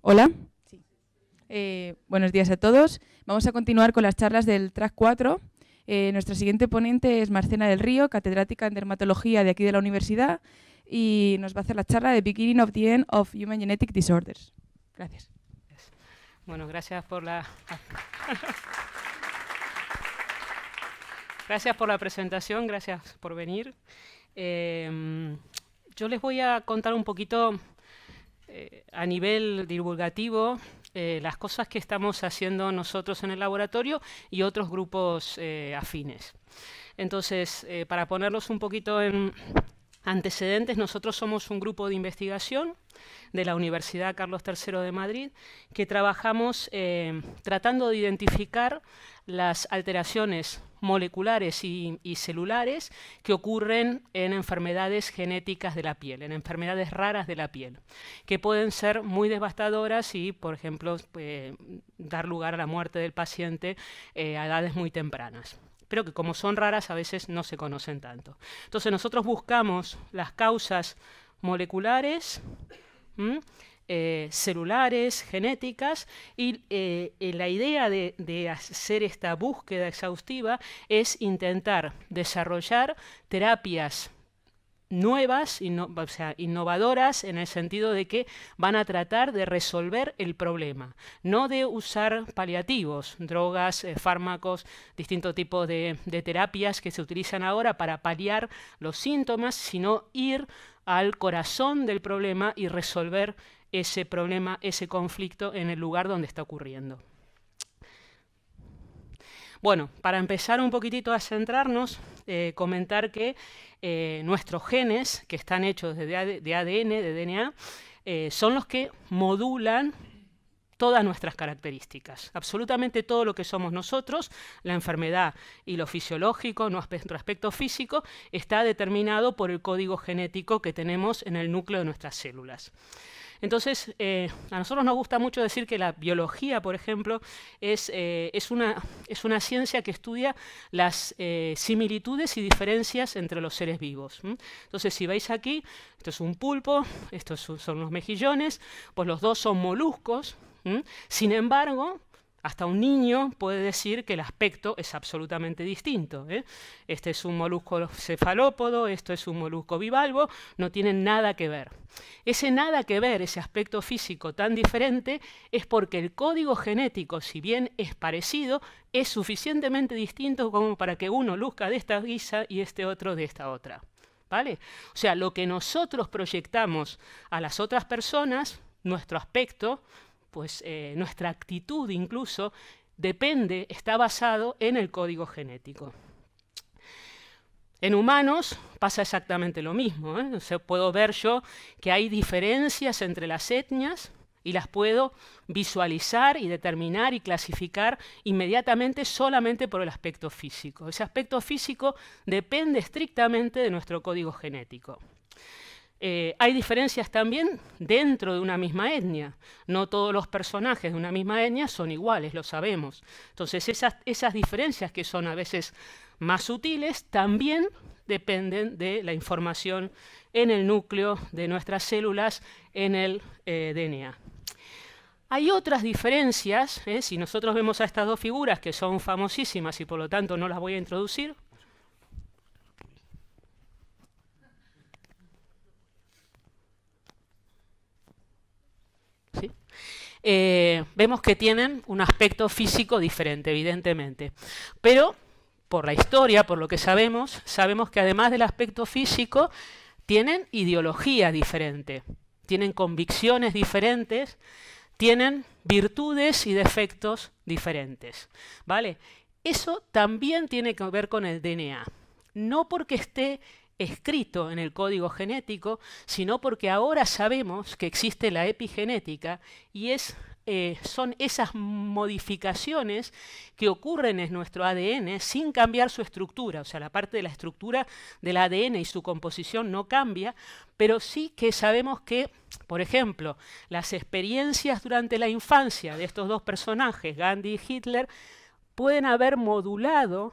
Hola. Eh, buenos días a todos. Vamos a continuar con las charlas del track 4. Eh, nuestra siguiente ponente es Marcena del Río, catedrática en dermatología de aquí de la universidad, y nos va a hacer la charla de Beginning of the End of Human Genetic Disorders. Gracias. Bueno, gracias por la... gracias por la presentación, gracias por venir. Eh, yo les voy a contar un poquito eh, a nivel divulgativo eh, las cosas que estamos haciendo nosotros en el laboratorio y otros grupos eh, afines. Entonces, para ponerlos un poquito en antecedentes, nosotros somos un grupo de investigación de la Universidad Carlos III de Madrid que trabajamos tratando de identificar las alteraciones moleculares y, celulares que ocurren en enfermedades genéticas de la piel, en enfermedades raras de la piel, que pueden ser muy devastadoras y, por ejemplo, eh, dar lugar a la muerte del paciente eh, a edades muy tempranas pero que como son raras a veces no se conocen tanto. Entonces nosotros buscamos las causas moleculares, eh, celulares, genéticas, y eh, eh, la idea de, hacer esta búsqueda exhaustiva es intentar desarrollar terapias nuevas, o sea, innovadoras, en el sentido de que van a tratar de resolver el problema, no de usar paliativos, drogas, fármacos, distintos tipos de, de terapias que se utilizan ahora para paliar los síntomas, sino ir al corazón del problema y resolver ese problema, ese conflicto en el lugar donde está ocurriendo. Bueno, para empezar un poquitito a centrarnos, eh, comentar que eh, nuestros genes, que están hechos de, ADN, de DNA, eh, son los que modulan todas nuestras características. Absolutamente todo lo que somos nosotros, la enfermedad y lo fisiológico, nuestro aspecto físico, está determinado por el código genético que tenemos en el núcleo de nuestras células. Entonces, eh, a nosotros nos gusta mucho decir que la biología, por ejemplo, es, eh, una, ciencia que estudia las eh, similitudes y diferencias entre los seres vivos. Entonces, si veis aquí, esto es un pulpo, estos son los mejillones, pues los dos son moluscos, sin embargo, hasta un niño puede decir que el aspecto es absolutamente distinto. ¿eh? Este es un molusco cefalópodo, esto es un molusco bivalvo, no tienen nada que ver. Ese nada que ver, ese aspecto físico tan diferente, es porque el código genético, si bien es parecido, es suficientemente distinto como para que uno luzca de esta guisa y este otro de esta otra. ¿Vale? O sea, lo que nosotros proyectamos a las otras personas, nuestro aspecto, pues eh, nuestra actitud incluso depende, está basado en el código genético. En humanos pasa exactamente lo mismo. ¿eh? puedo ver yo que hay diferencias entre las etnias y las puedo visualizar y determinar y clasificar inmediatamente solamente por el aspecto físico. Ese aspecto físico depende estrictamente de nuestro código genético. Eh, hay diferencias también dentro de una misma etnia. No todos los personajes de una misma etnia son iguales, lo sabemos. Entonces esas, diferencias que son a veces más sutiles también dependen de la información en el núcleo de nuestras células, en el eh, DNA. Hay otras diferencias, ¿eh? si nosotros vemos a estas dos figuras que son famosísimas y por lo tanto no las voy a introducir, Eh, vemos que tienen un aspecto físico diferente, evidentemente. Pero por la historia, por lo que sabemos, sabemos que además del aspecto físico, tienen ideología diferente, tienen convicciones diferentes, tienen virtudes y defectos diferentes. ¿Vale? Eso también tiene que ver con el DNA. No porque esté escrito en el código genético, sino porque ahora sabemos que existe la epigenética y es, eh, son esas modificaciones que ocurren en nuestro ADN sin cambiar su estructura, o sea, la parte de la estructura del ADN y su composición no cambia, pero sí que sabemos que, por ejemplo, las experiencias durante la infancia de estos dos personajes, Gandhi y Hitler, pueden haber modulado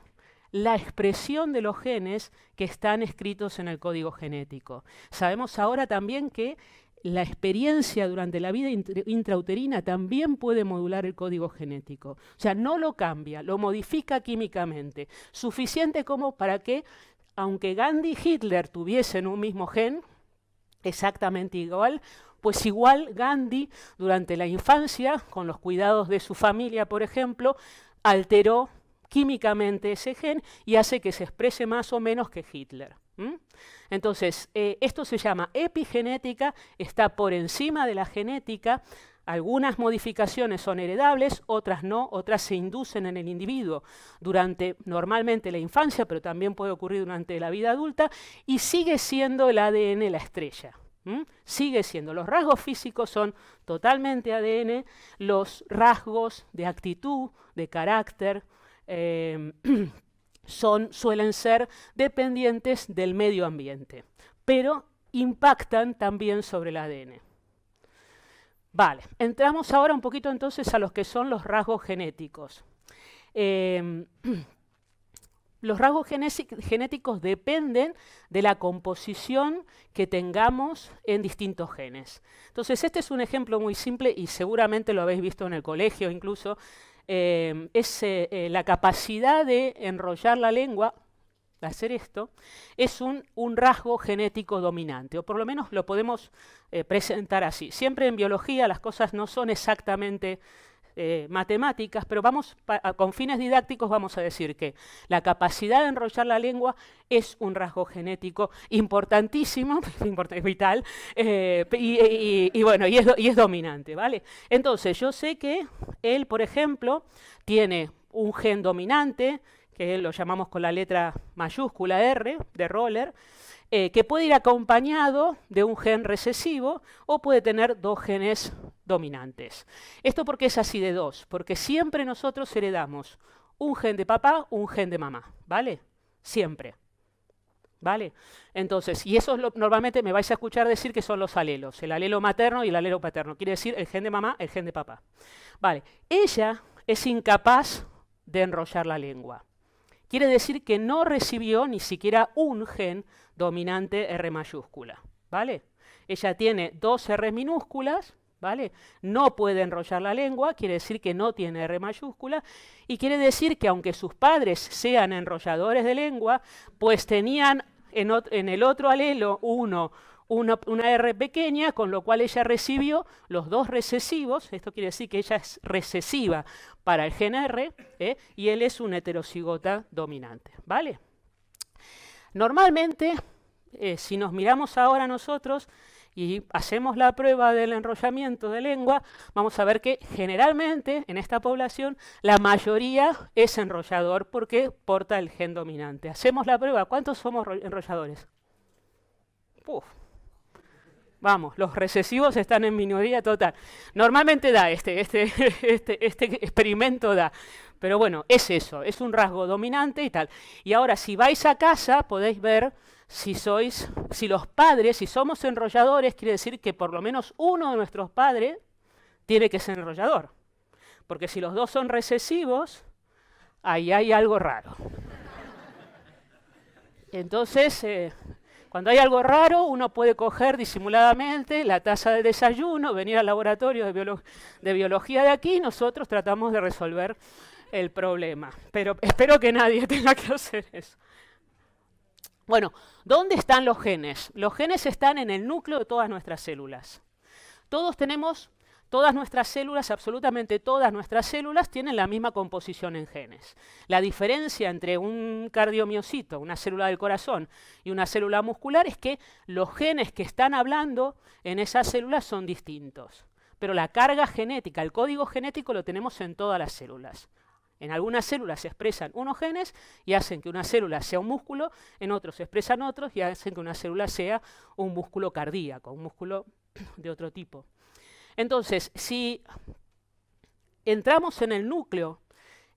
la expresión de los genes que están escritos en el código genético. Sabemos ahora también que la experiencia durante la vida intrauterina también puede modular el código genético. O sea, no lo cambia, lo modifica químicamente. Suficiente como para que, aunque Gandhi y Hitler tuviesen un mismo gen, exactamente igual, pues igual Gandhi durante la infancia, con los cuidados de su familia, por ejemplo, alteró químicamente ese gen y hace que se exprese más o menos que Hitler. Entonces, eh, esto se llama epigenética, está por encima de la genética. Algunas modificaciones son heredables, otras no, otras se inducen en el individuo durante normalmente la infancia, pero también puede ocurrir durante la vida adulta, y sigue siendo el ADN la estrella. Sigue siendo. Los rasgos físicos son totalmente ADN, los rasgos de actitud, de carácter, Em, son, suelen ser dependientes del medio ambiente, pero impactan también sobre el ADN. Vale, entramos ahora un poquito entonces a los que son los rasgos genéticos. Em, los rasgos genéticos dependen de la composición que tengamos en distintos genes. Entonces, este es un ejemplo muy simple y seguramente lo habéis visto en el colegio incluso, Em, es eh, la capacidad de enrollar la lengua, de hacer esto, es un, un, rasgo genético dominante, o por lo menos lo podemos eh, presentar así. Siempre en biología las cosas no son exactamente eh, matemáticas, pero vamos, con fines didácticos vamos a decir que la capacidad de enrollar la lengua es un rasgo genético importantísimo, vital, eh, y, bueno, y es, y es dominante, ¿vale? Entonces, yo sé que él, por ejemplo, tiene un gen dominante, que lo llamamos con la letra mayúscula R, de roller, eh, que puede ir acompañado de un gen recesivo o puede tener dos genes dominantes. Esto porque es así de dos, porque siempre nosotros heredamos un gen de papá, un gen de mamá, ¿vale? Siempre. ¿Vale? Entonces, y eso normalmente me vais a escuchar decir que son los alelos, el alelo materno y el alelo paterno. Quiere decir el gen de mamá, el gen de papá. Vale, ella es incapaz de enrollar la lengua. Quiere decir que no recibió ni siquiera un gen dominante R mayúscula, ¿vale? Ella tiene dos R minúsculas, ¿vale? No puede enrollar la lengua, quiere decir que no tiene R mayúscula, y quiere decir que aunque sus padres sean enrolladores de lengua, pues tenían en, el otro alelo uno una, R pequeña, con lo cual ella recibió los dos recesivos, esto quiere decir que ella es recesiva para el gen R, ¿eh? y él es un heterocigota dominante, ¿vale? Normalmente, eh, si nos miramos ahora nosotros y hacemos la prueba del enrollamiento de lengua, vamos a ver que generalmente en esta población la mayoría es enrollador porque porta el gen dominante. Hacemos la prueba, ¿cuántos somos enrolladores? Vamos, los recesivos están en minoría total. Normalmente da este, este, este, este, experimento da. Pero bueno, es eso, es un rasgo dominante y tal. Y ahora, si vais a casa, podéis ver si sois, si los padres, si somos enrolladores, quiere decir que por lo menos uno de nuestros padres tiene que ser enrollador. Porque si los dos son recesivos, ahí hay algo raro. Entonces, eh, cuando hay algo raro, uno puede coger disimuladamente la taza de desayuno, venir al laboratorio de, de biología de aquí y nosotros tratamos de resolver el problema. Pero espero que nadie tenga que hacer eso. Bueno, ¿dónde están los genes? Los genes están en el núcleo de todas nuestras células. Todos tenemos Todas nuestras células, absolutamente todas nuestras células, tienen la misma composición en genes. La diferencia entre un cardiomiocito, una célula del corazón, y una célula muscular es que los genes que están hablando en esas células son distintos. Pero la carga genética, el código genético lo tenemos en todas las células. En algunas células se expresan unos genes y hacen que una célula sea un músculo, en otros se expresan otros y hacen que una célula sea un músculo cardíaco, un músculo de otro tipo. Entonces, si entramos en el núcleo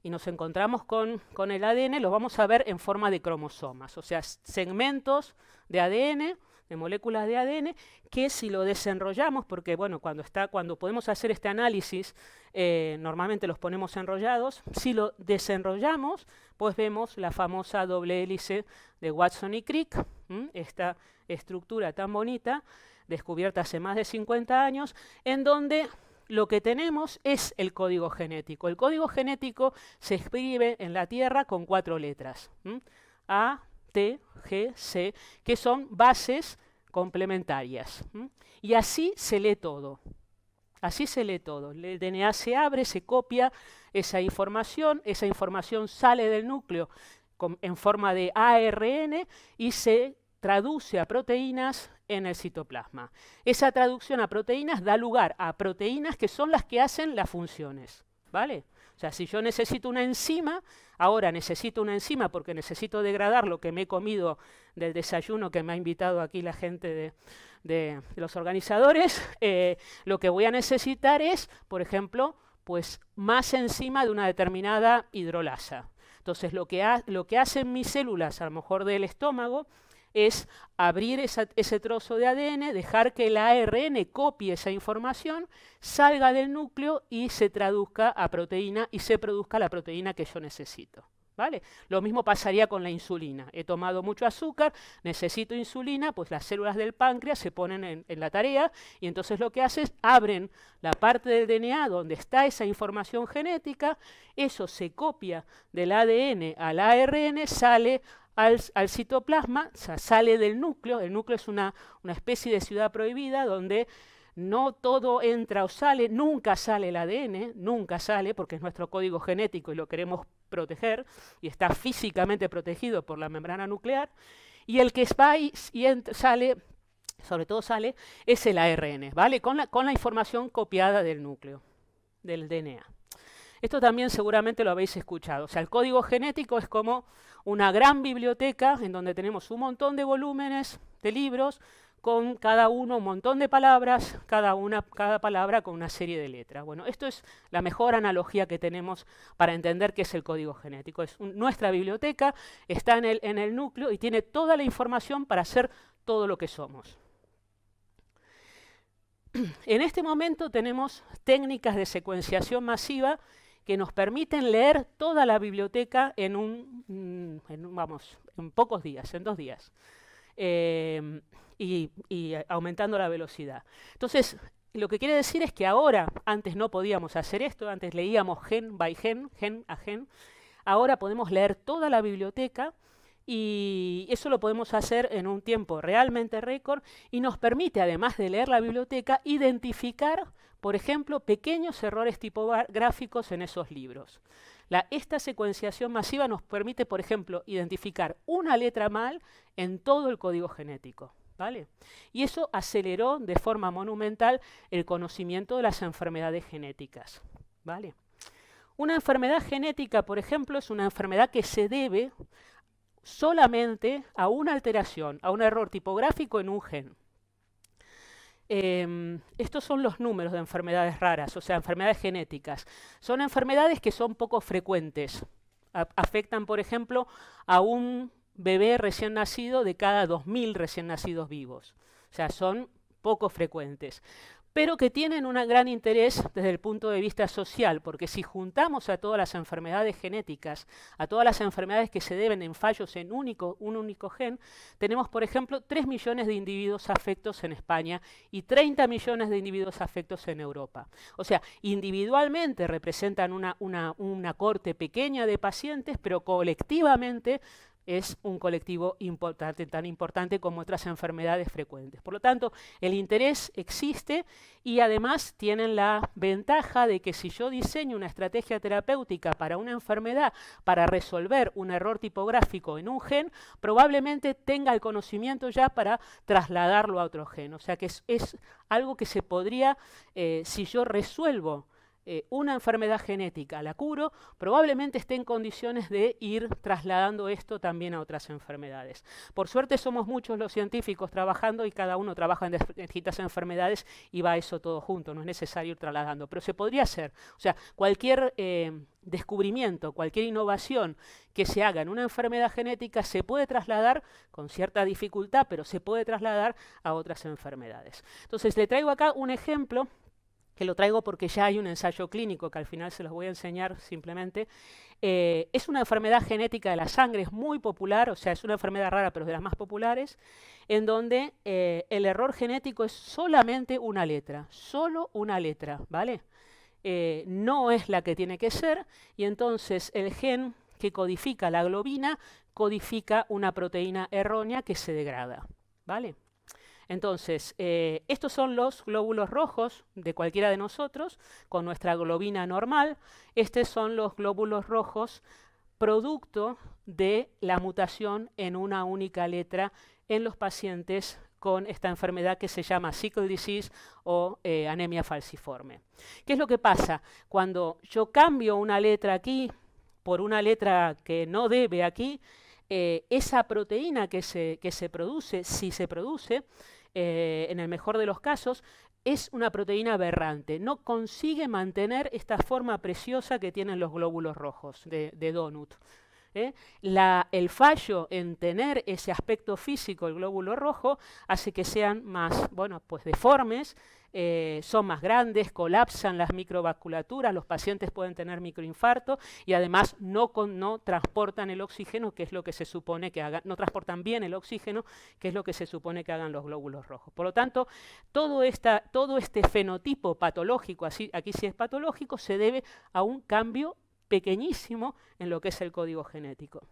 y nos encontramos con, el ADN, lo vamos a ver en forma de cromosomas, o sea, segmentos de ADN, de moléculas de ADN, que si lo desenrollamos, porque bueno, cuando, está, cuando podemos hacer este análisis, eh, normalmente los ponemos enrollados, si lo desenrollamos, pues vemos la famosa doble hélice de Watson y Crick, esta estructura tan bonita, descubierta hace más de 50 años, en donde lo que tenemos es el código genético. El código genético se escribe en la Tierra con cuatro letras, A, T, G, C, que son bases complementarias. Y así se lee todo. Así se lee todo. El DNA se abre, se copia esa información, esa información sale del núcleo en forma de ARN y se traduce a proteínas en el citoplasma. Esa traducción a proteínas da lugar a proteínas que son las que hacen las funciones, ¿vale? O sea, si yo necesito una enzima, ahora necesito una enzima porque necesito degradar lo que me he comido del desayuno que me ha invitado aquí la gente de, los organizadores, eh, lo que voy a necesitar es, por ejemplo, pues más enzima de una determinada hidrolasa. Entonces, lo lo que hacen mis células, a lo mejor del estómago, es abrir ese trozo de ADN, dejar que el ARN copie esa información, salga del núcleo y se traduzca a proteína y se produzca la proteína que yo necesito. Lo mismo pasaría con la insulina. He tomado mucho azúcar, necesito insulina, pues las células del páncreas se ponen en, la tarea y entonces lo que hacen es abren la parte del DNA donde está esa información genética, eso se copia del ADN al ARN, sale al, citoplasma, sale del núcleo, el núcleo es una, una especie de ciudad prohibida donde no todo entra o sale, nunca sale el ADN, nunca sale porque es nuestro código genético y lo queremos proteger y está físicamente protegido por la membrana nuclear. Y el que va y sale, sobre todo sale, es el ARN, ¿vale? Con la, con la información copiada del núcleo, del DNA. Esto también seguramente lo habéis escuchado. O sea, el código genético es como una gran biblioteca en donde tenemos un montón de volúmenes de libros con cada uno un montón de palabras, cada, palabra con una serie de letras. Bueno, esto es la mejor analogía que tenemos para entender qué es el código genético. Es nuestra biblioteca está en el, núcleo y tiene toda la información para hacer todo lo que somos. En este momento tenemos técnicas de secuenciación masiva que nos permiten leer toda la biblioteca en, un, mm, vamos, en pocos días, en dos días. Em, y, y eh, aumentando la velocidad. Entonces, lo que quiere decir es que ahora, antes no podíamos hacer esto, antes leíamos gen by gen, gen a gen, ahora podemos leer toda la biblioteca y eso lo podemos hacer en un tiempo realmente récord y nos permite, además de leer la biblioteca, identificar, por ejemplo, pequeños errores tipográficos en esos libros esta secuenciación masiva nos permite, por ejemplo, identificar una letra mal en todo el código genético. ¿Vale? Y eso aceleró de forma monumental el conocimiento de las enfermedades genéticas. ¿Vale? Una enfermedad genética, por ejemplo, es una enfermedad que se debe solamente a una alteración, a un error tipográfico en un gen. Em, estos son los números de enfermedades raras, o sea, enfermedades genéticas. Son enfermedades que son poco frecuentes. afectan, por ejemplo, a un bebé recién nacido de cada 2.000 recién nacidos vivos. O sea, son poco frecuentes pero que tienen un gran interés desde el punto de vista social, porque si juntamos a todas las enfermedades genéticas, a todas las enfermedades que se deben en fallos en único, un único gen, tenemos, por ejemplo, 3 millones de individuos afectos en España y 30 millones de individuos afectos en Europa. O sea, individualmente representan una, una, una corte pequeña de pacientes, pero colectivamente es un colectivo importante, tan importante como otras enfermedades frecuentes. Por lo tanto, el interés existe y además tienen la ventaja de que si yo diseño una estrategia terapéutica para una enfermedad, para resolver un error tipográfico en un gen, probablemente tenga el conocimiento ya para trasladarlo a otro gen. O sea que es, algo que se podría, eh, si yo resuelvo eh, una enfermedad genética, la curo, probablemente esté en condiciones de ir trasladando esto también a otras enfermedades. Por suerte somos muchos los científicos trabajando y cada uno trabaja en distintas enfermedades y va eso todo junto, no es necesario ir trasladando, pero se podría hacer. O sea, cualquier... Eh, descubrimiento, cualquier innovación que se haga en una enfermedad genética se puede trasladar con cierta dificultad, pero se puede trasladar a otras enfermedades. Entonces, le traigo acá un ejemplo que lo traigo porque ya hay un ensayo clínico que al final se los voy a enseñar simplemente, eh, es una enfermedad genética de la sangre, es muy popular, o sea, es una enfermedad rara, pero es de las más populares, en donde eh, el error genético es solamente una letra, solo una letra, ¿vale? Eh, no es la que tiene que ser y entonces el gen que codifica la globina codifica una proteína errónea que se degrada, ¿vale? Entonces, eh, estos son los glóbulos rojos de cualquiera de nosotros con nuestra globina normal. Estos son los glóbulos rojos producto de la mutación en una única letra en los pacientes con esta enfermedad que se llama sickle disease o eh, anemia falciforme. ¿Qué es lo que pasa? Cuando yo cambio una letra aquí por una letra que no debe aquí, eh, esa proteína que se produce, si se produce, eh, en el mejor de los casos, es una proteína aberrante. No consigue mantener esta forma preciosa que tienen los glóbulos rojos de donut. ¿eh? el fallo en tener ese aspecto físico, el glóbulo rojo, hace que sean más, bueno, pues deformes, eh, son más grandes, colapsan las microvasculaturas, los pacientes pueden tener microinfarto y además no, no transportan el oxígeno, que es lo que se supone que hagan, no transportan bien el oxígeno, que es lo que se supone que hagan los glóbulos rojos. Por lo tanto, todo, todo este fenotipo patológico, así, aquí sí es patológico, se debe a un cambio pequeñísimo en lo que es el código genético.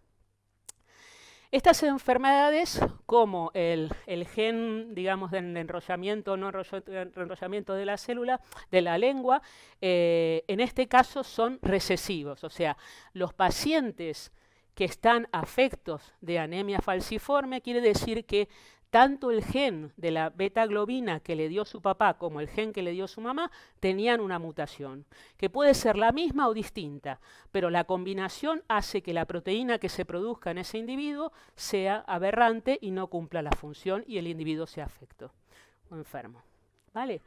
Estas enfermedades, como el, gen, digamos, del enrollamiento o no enrollamiento de la célula, de la lengua, eh, en este caso son recesivos. O sea, los pacientes que están afectos de anemia falciforme, quiere decir que tanto el gen de la beta globina que le dio su papá como el gen que le dio su mamá tenían una mutación, que puede ser la misma o distinta, pero la combinación hace que la proteína que se produzca en ese individuo sea aberrante y no cumpla la función y el individuo sea afecto o enfermo. ¿Vale?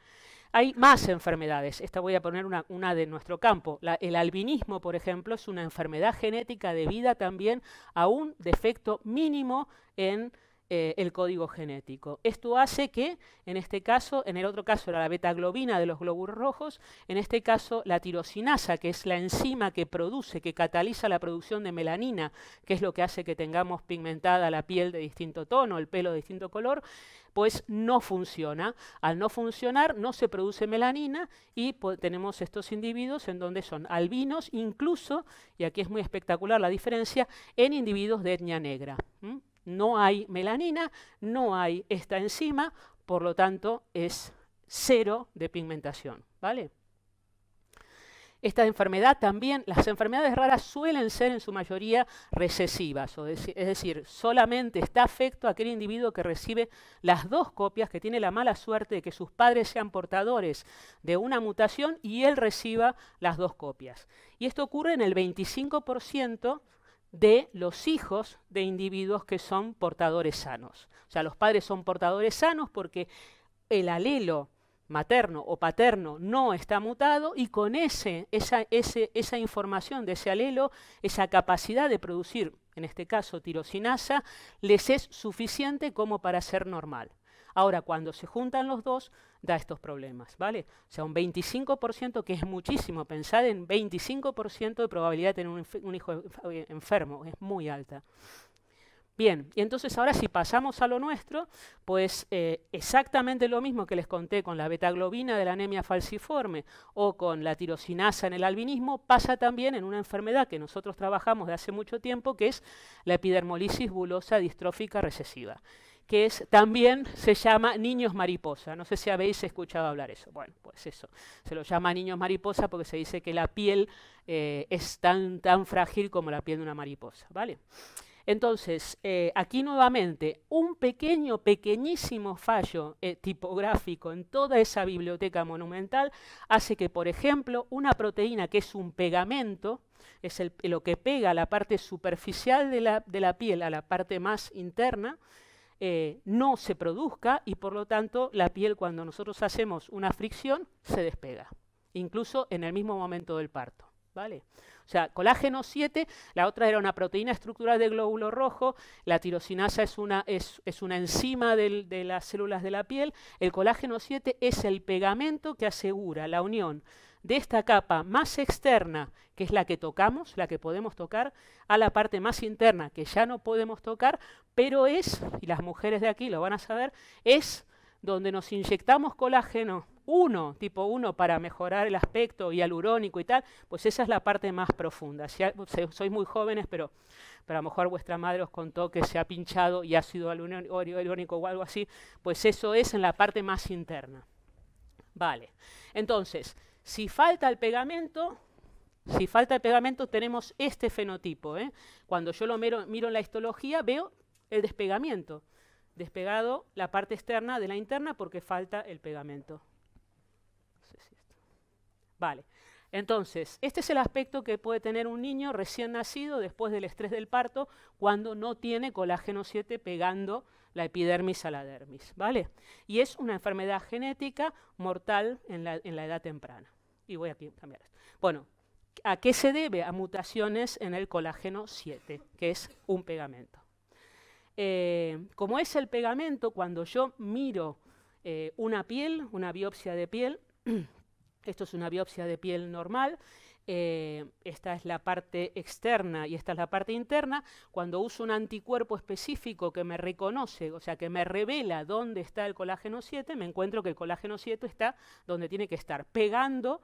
Hay más enfermedades. Esta voy a poner una, de nuestro campo. el albinismo, por ejemplo, es una enfermedad genética debida también a un defecto mínimo en eh, el código genético. Esto hace que, en este caso, en el otro caso era la beta-globina de los glóbulos rojos, en este caso la tirosinasa, que es la enzima que produce, que cataliza la producción de melanina, que es lo que hace que tengamos pigmentada la piel de distinto tono, el pelo de distinto color, pues no funciona. Al no funcionar no se produce melanina y tenemos estos individuos en donde son albinos, incluso, y aquí es muy espectacular la diferencia, en individuos de etnia negra. No hay melanina, no hay esta enzima, por lo tanto es cero de pigmentación. ¿vale? Esta enfermedad también, las enfermedades raras suelen ser en su mayoría recesivas, es decir, solamente está afecto a aquel individuo que recibe las dos copias, que tiene la mala suerte de que sus padres sean portadores de una mutación y él reciba las dos copias. Y esto ocurre en el 25% de los hijos de individuos que son portadores sanos. O sea, los padres son portadores sanos porque el alelo materno o paterno no está mutado y con ese, esa, esa información de ese alelo, esa capacidad de producir, en este caso tirosinasa, les es suficiente como para ser normal. Ahora, cuando se juntan los dos, da estos problemas, ¿vale? O sea, un 25%, que es muchísimo, pensad en 25% de probabilidad de tener un, hijo eh, enfermo, es muy alta. Bien, y entonces ahora si pasamos a lo nuestro, pues eh, exactamente lo mismo que les conté con la betaglobina de la anemia falciforme o con la tirosinasa en el albinismo, pasa también en una enfermedad que nosotros trabajamos de hace mucho tiempo, que es la epidermolisis bulosa distrófica recesiva que es, también se llama niños mariposa. No sé si habéis escuchado hablar eso. Bueno, pues eso. Se lo llama niños mariposa porque se dice que la piel eh, es tan, tan frágil como la piel de una mariposa. ¿vale? Entonces, eh, aquí nuevamente, un pequeño, pequeñísimo fallo eh, tipográfico en toda esa biblioteca monumental hace que, por ejemplo, una proteína que es un pegamento, es lo que pega la parte superficial de la, de la piel a la parte más interna, eh, no se produzca y por lo tanto la piel cuando nosotros hacemos una fricción se despega, incluso en el mismo momento del parto. ¿Vale? O sea, colágeno 7, la otra era una proteína estructural de glóbulo rojo, la tirosinasa es una, es, una enzima de las células de la piel, el colágeno 7 es el pegamento que asegura la unión de esta capa más externa, que es la que tocamos, la que podemos tocar, a la parte más interna, que ya no podemos tocar, pero es, y las mujeres de aquí lo van a saber, es donde nos inyectamos colágeno 1, tipo 1, para mejorar el aspecto y alurónico y tal, pues esa es la parte más profunda. Si sois muy jóvenes, pero, a lo mejor vuestra madre os contó que se ha pinchado y ha sido hialurónico o algo así, pues eso es en la parte más interna. Vale, entonces, si falta el pegamento, si falta el pegamento tenemos este fenotipo. ¿eh? Cuando yo lo miro, en la histología veo el despegamiento. Despegado la parte externa de la interna porque falta el pegamento. Vale. Entonces, este es el aspecto que puede tener un niño recién nacido después del estrés del parto cuando no tiene colágeno 7 pegando la epidermis a la dermis, ¿vale? Y es una enfermedad genética mortal en la edad temprana y voy aquí a cambiar esto. Bueno, ¿a qué se debe? A mutaciones en el colágeno 7, que es un pegamento. Eh, como es el pegamento, cuando yo miro eh, una piel, una biopsia de piel, esto es una biopsia de piel normal, eh, esta es la parte externa y esta es la parte interna, cuando uso un anticuerpo específico que me reconoce, o sea, que me revela dónde está el colágeno 7, me encuentro que el colágeno 7 está donde tiene que estar, pegando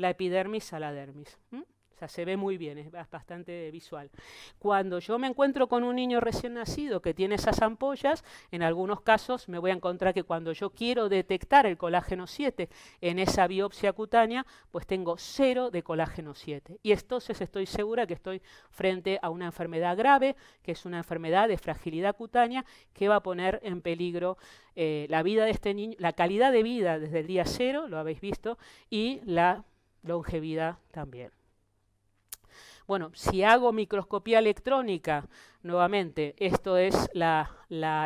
la epidermis a la dermis. O sea, se ve muy bien, es bastante visual. Cuando yo me encuentro con un niño recién nacido que tiene esas ampollas, en algunos casos me voy a encontrar que cuando yo quiero detectar el colágeno 7 en esa biopsia cutánea, pues tengo cero de colágeno 7. Y entonces estoy segura que estoy frente a una enfermedad grave, que es una enfermedad de fragilidad cutánea que va a poner en peligro eh, la vida de este niño, la calidad de vida desde el día cero, lo habéis visto, y la longevidad también. Bueno, si hago microscopía electrónica, nuevamente, esto es la,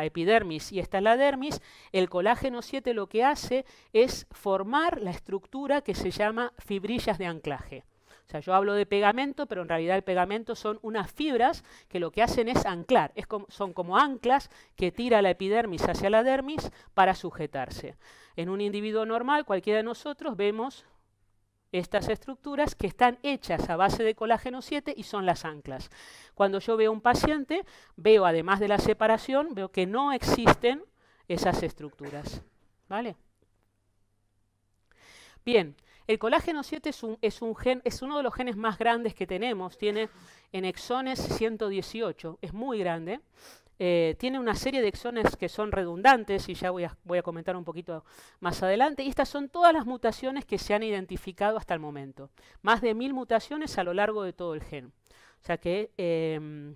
epidermis y esta es la dermis, el colágeno 7 lo que hace es formar la estructura que se llama fibrillas de anclaje. O sea, yo hablo de pegamento, pero en realidad el pegamento son unas fibras que lo que hacen es anclar. son como anclas que tira la epidermis hacia la dermis para sujetarse. En un individuo normal, cualquiera de nosotros, vemos estas estructuras que están hechas a base de colágeno 7 y son las anclas. Cuando yo veo un paciente, veo además de la separación, veo que no existen esas estructuras. ¿Vale? Bien, el colágeno 7 es, un, es, un gen, es uno de los genes más grandes que tenemos, tiene en exones 118, es muy grande. Eh, tiene una serie de exones que son redundantes, y ya voy a, voy a comentar un poquito más adelante, y estas son todas las mutaciones que se han identificado hasta el momento. Más de mil mutaciones a lo largo de todo el gen. O sea que eh,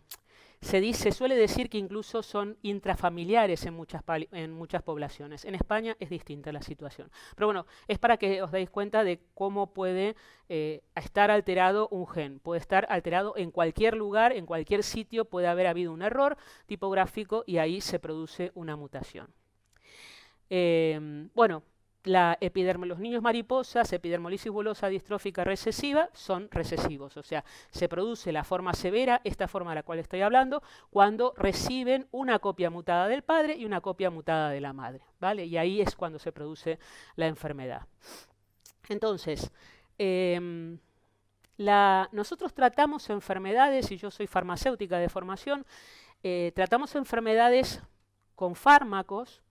se, dice, suele decir que incluso son intrafamiliares en muchas, poblaciones. En España es distinta la situación. Pero bueno, es para que os dais cuenta de cómo puede eh, estar alterado un gen. Puede estar alterado en cualquier lugar, en cualquier sitio, puede haber habido un error tipográfico y ahí se produce una mutación. Eh, bueno, los niños mariposas, epidermolisis bulosa distrófica recesiva, son recesivos. O sea, se produce la forma severa, esta forma de la cual estoy hablando, cuando reciben una copia mutada del padre y una copia mutada de la madre. ¿vale? Y ahí es cuando se produce la enfermedad. Entonces, em, nosotros tratamos enfermedades, y yo soy farmacéutica de formación, eh, tratamos enfermedades con fármacos,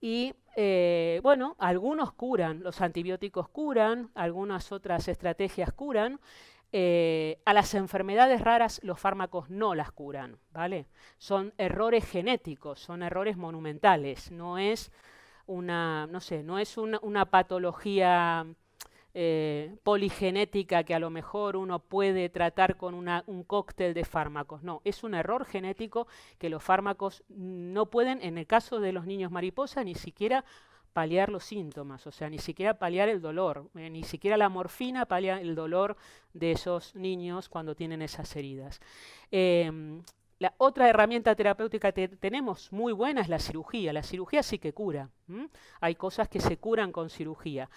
y eh, bueno, algunos curan, los antibióticos curan, algunas otras estrategias curan. Eh, a las enfermedades raras los fármacos no las curan, ¿vale? Son errores genéticos, son errores monumentales, no es una, no sé, no es una patología eh, poligenética que a lo mejor uno puede tratar con un cóctel de fármacos. No, es un error genético que los fármacos no pueden, en el caso de los niños mariposa, ni siquiera paliar los síntomas, o sea, ni siquiera paliar el dolor, eh, ni siquiera la morfina palia el dolor de esos niños cuando tienen esas heridas. Em, la otra herramienta terapéutica que tenemos muy buena es la cirugía. La cirugía sí que cura. Hay cosas que se curan con cirugía.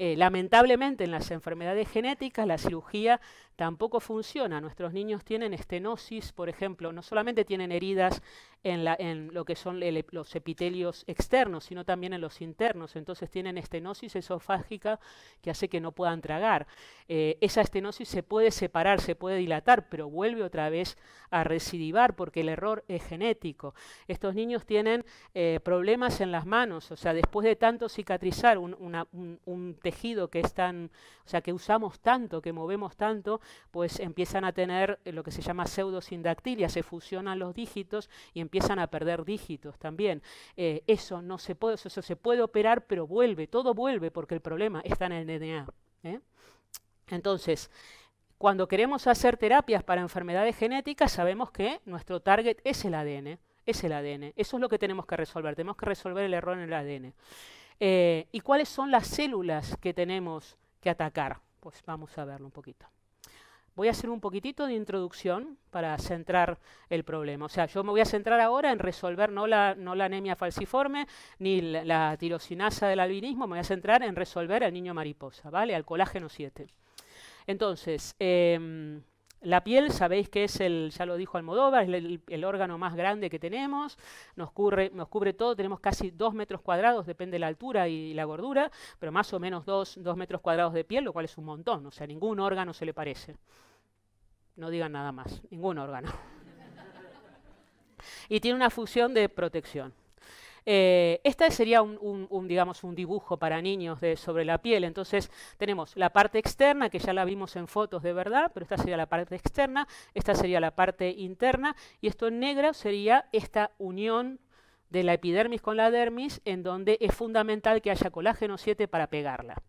Eh, lamentablemente en las enfermedades genéticas la cirugía tampoco funciona. Nuestros niños tienen estenosis, por ejemplo, no solamente tienen heridas en, lo que son los epitelios externos, sino también en los internos. Entonces tienen estenosis esofágica que hace que no puedan tragar. Eh, esa estenosis se puede separar, se puede dilatar, pero vuelve otra vez a recidivar porque el error es genético. Estos niños tienen eh, problemas en las manos, o sea, después de tanto cicatrizar un, una, un tejido que es o sea, que usamos tanto, que movemos tanto, pues empiezan a tener eh, lo que se llama pseudosindactilia, se fusionan los dígitos y empiezan a perder dígitos también. Eh, eso no se puede, eso, se puede operar, pero vuelve, todo vuelve porque el problema está en el DNA. ¿eh? Entonces, cuando queremos hacer terapias para enfermedades genéticas, sabemos que nuestro target es el ADN. Es el ADN. Eso es lo que tenemos que resolver. Tenemos que resolver el error en el ADN. Eh, ¿Y cuáles son las células que tenemos que atacar? Pues vamos a verlo un poquito. Voy a hacer un poquitito de introducción para centrar el problema. O sea, yo me voy a centrar ahora en resolver no la, no la anemia falciforme ni la, tirosinasa del albinismo, me voy a centrar en resolver al niño mariposa, ¿vale? Al colágeno 7. Entonces, em, la piel, sabéis que es el, ya lo dijo Almodóvar, es el, órgano más grande que tenemos, nos cubre, nos cubre todo, tenemos casi dos metros cuadrados, depende de la altura y la gordura, pero más o menos dos metros cuadrados de piel, lo cual es un montón, o sea, ningún órgano se le parece. No digan nada más, ningún órgano. y tiene una función de protección. Eh, esta sería un, digamos, un dibujo para niños sobre la piel. Entonces tenemos la parte externa, que ya la vimos en fotos de verdad, pero esta sería la parte externa, esta sería la parte interna, y esto en negro sería esta unión de la epidermis con la dermis, en donde es fundamental que haya colágeno 7 para pegarla.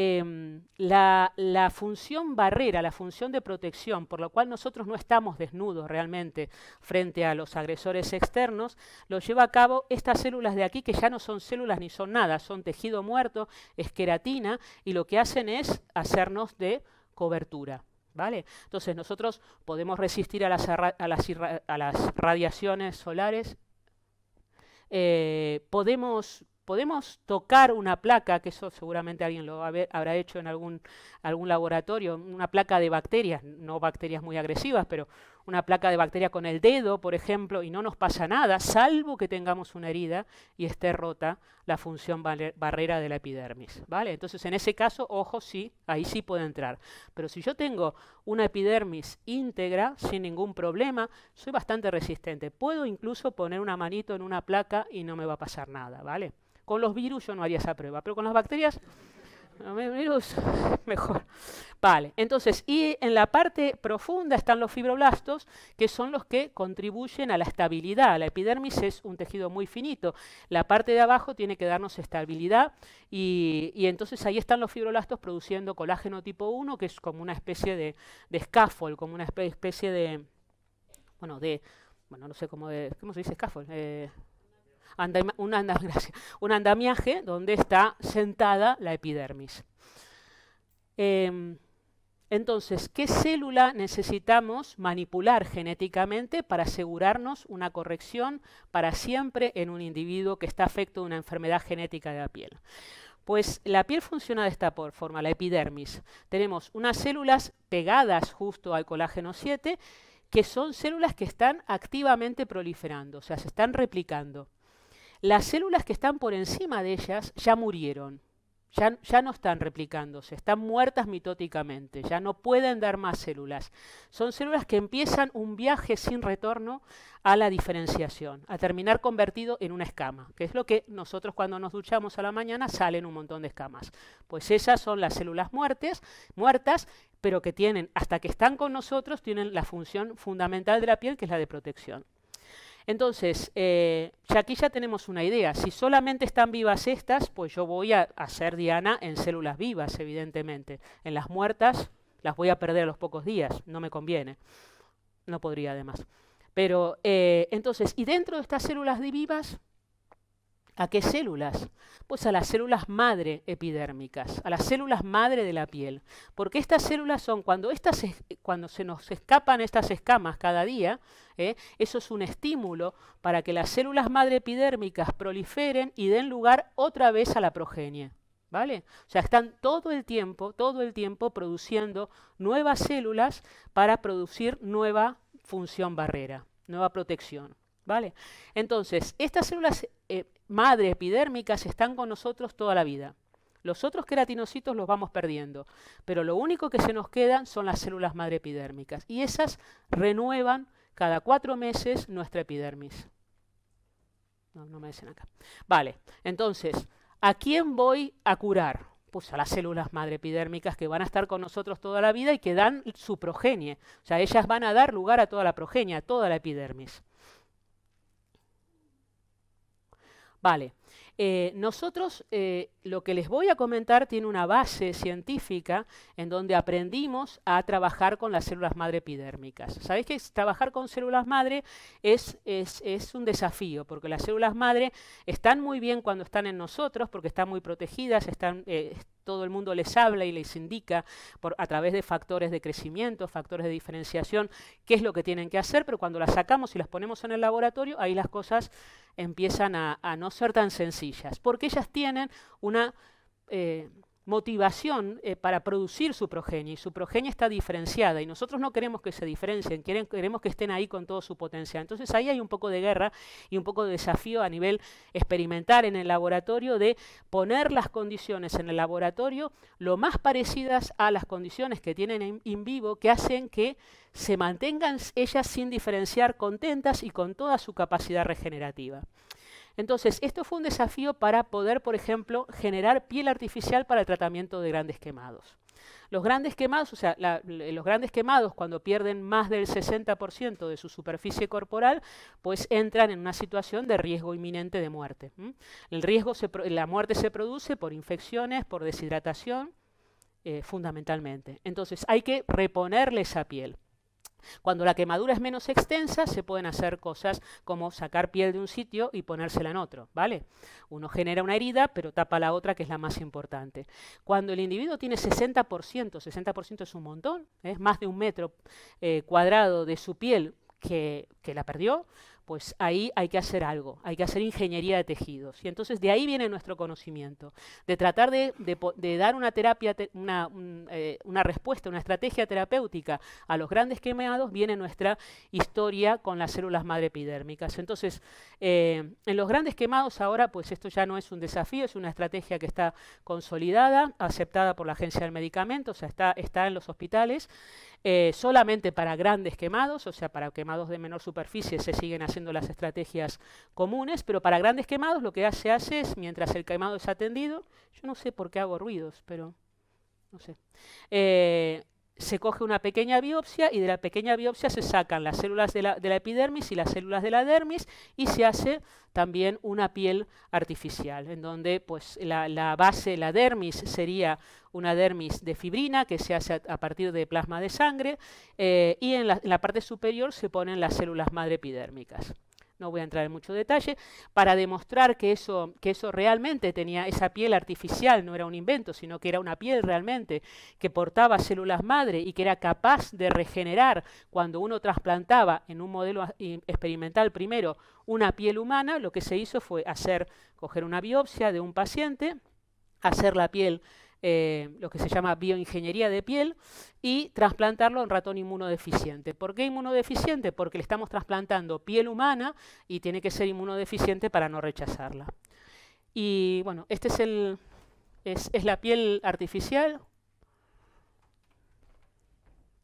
Em, la, función barrera, la función de protección, por lo cual nosotros no estamos desnudos realmente frente a los agresores externos, lo lleva a cabo estas células de aquí, que ya no son células ni son nada, son tejido muerto, es queratina, y lo que hacen es hacernos de cobertura. ¿Vale? Entonces nosotros podemos resistir a las, radiaciones solares, eh, podemos podemos tocar una placa, que eso seguramente alguien lo habrá hecho en algún, algún laboratorio, una placa de bacterias, no bacterias muy agresivas, pero una placa de bacteria con el dedo, por ejemplo, y no nos pasa nada, salvo que tengamos una herida y esté rota la función barrera de la epidermis. ¿vale? Entonces, en ese caso, ojo, sí, ahí sí puede entrar. Pero si yo tengo una epidermis íntegra, sin ningún problema, soy bastante resistente. Puedo incluso poner una manito en una placa y no me va a pasar nada. ¿vale? Con los virus yo no haría esa prueba, pero con las bacterias mejor. Vale, entonces, y en la parte profunda están los fibroblastos, que son los que contribuyen a la estabilidad. La epidermis es un tejido muy finito. La parte de abajo tiene que darnos estabilidad y, entonces ahí están los fibroblastos produciendo colágeno tipo 1, que es como una especie de, de scaffold, como una especie de, bueno, de, bueno, no sé cómo, de, ¿cómo se dice scaffold? Eh, un, andamiaje donde está sentada la epidermis. Em, entonces, ¿qué célula necesitamos manipular genéticamente para asegurarnos una corrección para siempre en un individuo que está afecto a una enfermedad genética de la piel? Pues la piel funciona de esta forma, la epidermis. Tenemos unas células pegadas justo al colágeno 7, que son células que están activamente proliferando, o sea, se están replicando las células que están por encima de ellas ya murieron, ya, no están replicándose, están muertas mitóticamente, ya no pueden dar más células. Son células que empiezan un viaje sin retorno a la diferenciación, a terminar convertido en una escama, que es lo que nosotros cuando nos duchamos a la mañana salen un montón de escamas. Pues esas son las células muertas, pero que tienen, hasta que están con nosotros, tienen la función fundamental de la piel, que es la de protección. Entonces, eh, ya aquí ya tenemos una idea. Si solamente están vivas estas, pues yo voy a hacer diana en células vivas, evidentemente. En las muertas las voy a perder a los pocos días, no me conviene. No podría además. Pero eh, entonces, ¿y dentro de estas células vivas? ¿A qué células? Pues a las células madre epidérmicas, a las células madre de la piel. Porque estas células son, cuando estas cuando se nos escapan estas escamas cada día, ¿eh? eso es un estímulo para que las células madre epidérmicas proliferen y den lugar otra vez a la progenie. ¿Vale? O sea, están todo el tiempo, todo el tiempo produciendo nuevas células para producir nueva función barrera, nueva protección. ¿Vale? Entonces, estas células eh, madre epidérmicas están con nosotros toda la vida. Los otros queratinocitos los vamos perdiendo, pero lo único que se nos quedan son las células madre epidérmicas y esas renuevan cada cuatro meses nuestra epidermis. No, me dicen acá. Vale, entonces, ¿a quién voy a curar? Pues a las células madre epidérmicas que van a estar con nosotros toda la vida y que dan su progenie. O sea, ellas van a dar lugar a toda la progenie, a toda la epidermis. Vale, eh, nosotros, eh, lo que les voy a comentar tiene una base científica en donde aprendimos a trabajar con las células madre epidérmicas. Sabéis que trabajar con células madre es, un desafío, porque las células madre están muy bien cuando están en nosotros, porque están muy protegidas, están... Eh, todo el mundo les habla y les indica a través de factores de crecimiento, factores de diferenciación, qué es lo que tienen que hacer, pero cuando las sacamos y las ponemos en el laboratorio, ahí las cosas empiezan a, no ser tan sencillas, porque ellas tienen una... Eh, motivación eh, para producir su progenie. Y su progenie está diferenciada y nosotros no queremos que se diferencien, queremos que estén ahí con todo su potencial. Entonces ahí hay un poco de guerra y un poco de desafío a nivel experimental en el laboratorio de poner las condiciones en el laboratorio lo más parecidas a las condiciones que tienen en, vivo que hacen que se mantengan ellas sin diferenciar contentas y con toda su capacidad regenerativa. Entonces, esto fue un desafío para poder, por ejemplo, generar piel artificial para el tratamiento de grandes quemados. Los grandes quemados, o sea, los grandes quemados cuando pierden más del 60% de su superficie corporal, pues entran en una situación de riesgo inminente de muerte. El riesgo la muerte se produce por infecciones, por deshidratación, eh, fundamentalmente. Entonces, hay que reponerle esa piel. Cuando la quemadura es menos extensa, se pueden hacer cosas como sacar piel de un sitio y ponérsela en otro, ¿vale? Uno genera una herida, pero tapa la otra, que es la más importante. Cuando el individuo tiene 60%, 60% es un montón, es más de un metro eh, cuadrado de su piel que la perdió, pues ahí hay que hacer algo, hay que hacer ingeniería de tejidos. Y entonces de ahí viene nuestro conocimiento, de tratar de, dar una terapia, eh, una, respuesta, una estrategia terapéutica a los grandes quemados, viene nuestra historia con las células madre epidérmicas. Entonces, eh, en los grandes quemados ahora, pues esto ya no es un desafío, es una estrategia que está consolidada, aceptada por la Agencia del Medicamento, o sea, está, está en los hospitales, eh, solamente para grandes quemados, o sea, para quemados de menor superficie se siguen haciendo las estrategias comunes, pero para grandes quemados lo que se hace es, mientras el quemado es atendido, yo no sé por qué hago ruidos, pero no sé. Eh, se coge una pequeña biopsia y de la pequeña biopsia se sacan las células de la, epidermis y las células de la dermis y se hace también una piel artificial, en donde pues, la, base, la dermis sería una dermis de fibrina que se hace a, partir de plasma de sangre eh, y en la, en la parte superior se ponen las células madre epidérmicas no voy a entrar en mucho detalle, para demostrar que eso, que eso realmente tenía esa piel artificial, no era un invento, sino que era una piel realmente que portaba células madre y que era capaz de regenerar cuando uno trasplantaba en un modelo ah, experimental primero una piel humana, lo que se hizo fue hacer, coger una biopsia de un paciente, hacer la piel eh, lo que se llama bioingeniería de piel, y trasplantarlo en ratón inmunodeficiente. ¿Por qué inmunodeficiente? Porque le estamos trasplantando piel humana y tiene que ser inmunodeficiente para no rechazarla. Y bueno, este es el, es, la piel artificial.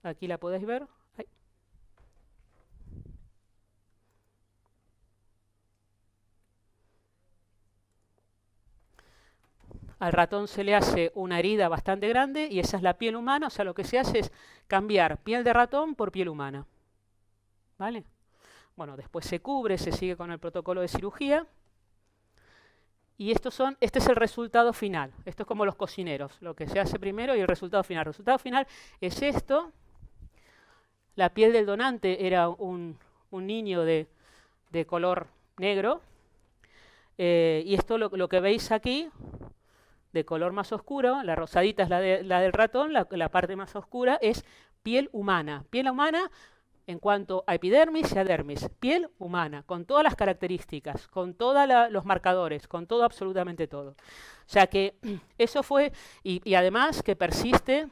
Aquí la podéis ver. al ratón se le hace una herida bastante grande y esa es la piel humana, o sea, lo que se hace es cambiar piel de ratón por piel humana. ¿Vale? Bueno, después se cubre, se sigue con el protocolo de cirugía. Y estos son, este es el resultado final. Esto es como los cocineros, lo que se hace primero y el resultado final. El resultado final es esto. La piel del donante era un, niño de, color negro. Eh, y esto lo, que veis aquí de color más oscuro, la rosadita es la, la del ratón, la, parte más oscura es piel humana. Piel humana en cuanto a epidermis y a dermis, piel humana, con todas las características, con todos los marcadores, con todo, absolutamente todo. O sea que eso fue, y además que persiste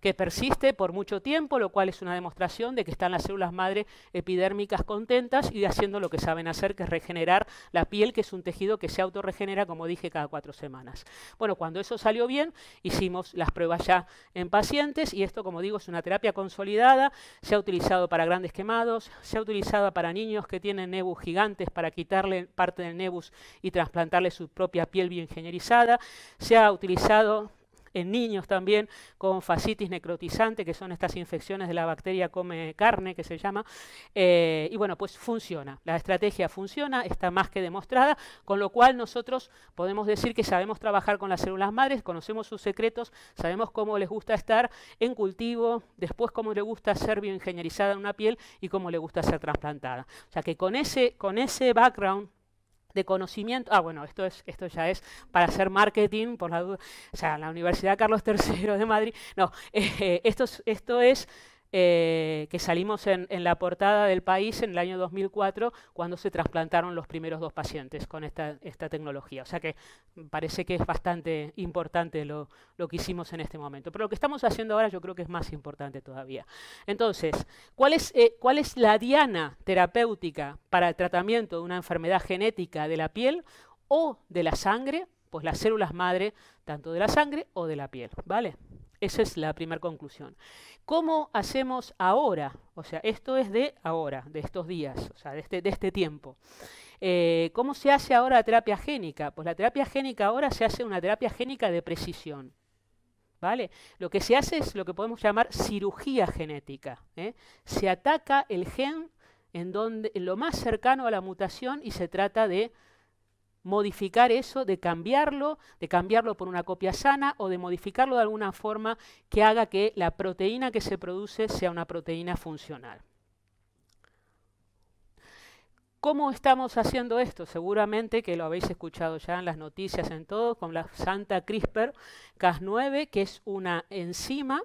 que persiste por mucho tiempo, lo cual es una demostración de que están las células madre epidérmicas contentas y haciendo lo que saben hacer, que es regenerar la piel, que es un tejido que se autorregenera, como dije, cada cuatro semanas. Bueno, cuando eso salió bien, hicimos las pruebas ya en pacientes y esto, como digo, es una terapia consolidada, se ha utilizado para grandes quemados, se ha utilizado para niños que tienen nebus gigantes para quitarle parte del nebus y trasplantarle su propia piel bioingenierizada, se ha utilizado en niños también con fascitis necrotizante, que son estas infecciones de la bacteria come carne, que se llama. Eh, y bueno, pues funciona. La estrategia funciona, está más que demostrada, con lo cual nosotros podemos decir que sabemos trabajar con las células madres, conocemos sus secretos, sabemos cómo les gusta estar en cultivo, después cómo le gusta ser bioingenierizada en una piel y cómo le gusta ser trasplantada. O sea que con ese, con ese background de conocimiento. Ah, bueno, esto, es, esto ya es para hacer marketing, por la O sea, la Universidad Carlos III de Madrid. No, esto, eh, esto es eh, que salimos en, la portada del país en el año 2004, cuando se trasplantaron los primeros dos pacientes con esta, tecnología. O sea que parece que es bastante importante lo, que hicimos en este momento. Pero lo que estamos haciendo ahora yo creo que es más importante todavía. Entonces, ¿cuál es, eh, cuál es la diana terapéutica para el tratamiento de una enfermedad genética de la piel o de la sangre? Pues las células madre, tanto de la sangre o de la piel, ¿vale? Esa es la primera conclusión. ¿Cómo hacemos ahora? O sea, esto es de ahora, de estos días, o sea, de este, este tiempo. Eh, ¿Cómo se hace ahora la terapia génica? Pues la terapia génica ahora se hace una terapia génica de precisión. ¿Vale? Lo que se hace es lo que podemos llamar cirugía genética. ¿eh? Se ataca el gen en, donde, en lo más cercano a la mutación y se trata de modificar eso, de cambiarlo, de cambiarlo por una copia sana o de modificarlo de alguna forma que haga que la proteína que se produce sea una proteína funcional. ¿Cómo estamos haciendo esto? Seguramente que lo habéis escuchado ya en las noticias, en todo, con la Santa CRISPR-Cas9, que es una enzima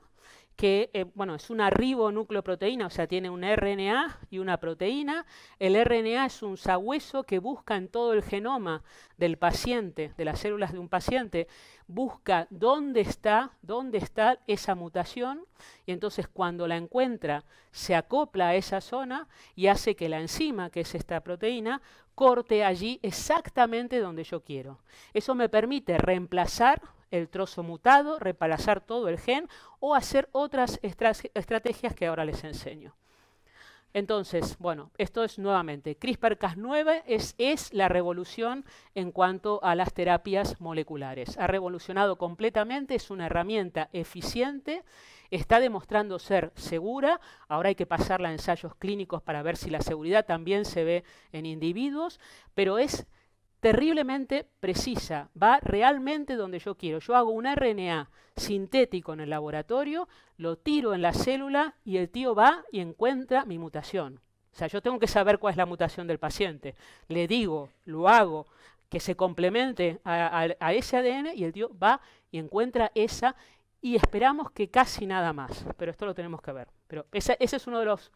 que eh, es una ribonucleoproteína, o sea, tiene un RNA y una proteína. El RNA es un sabueso que busca en todo el genoma del paciente, de las células de un paciente, busca dónde está, dónde está esa mutación y entonces cuando la encuentra se acopla a esa zona y hace que la enzima, que es esta proteína, corte allí exactamente donde yo quiero. Eso me permite reemplazar el trozo mutado, reemplazar todo el gen o hacer otras estrategias que ahora les enseño. Entonces, bueno, esto es nuevamente, CRISPR-Cas9 es, la revolución en cuanto a las terapias moleculares. Ha revolucionado completamente, es una herramienta eficiente, está demostrando ser segura, ahora hay que pasarla a ensayos clínicos para ver si la seguridad también se ve en individuos, pero es terriblemente precisa, va realmente donde yo quiero. Yo hago un RNA sintético en el laboratorio, lo tiro en la célula y el tío va y encuentra mi mutación. O sea, yo tengo que saber cuál es la mutación del paciente. Le digo, lo hago, que se complemente a, ese ADN y el tío va y encuentra esa y esperamos que casi nada más. Pero esto lo tenemos que ver. Pero ese es uno de los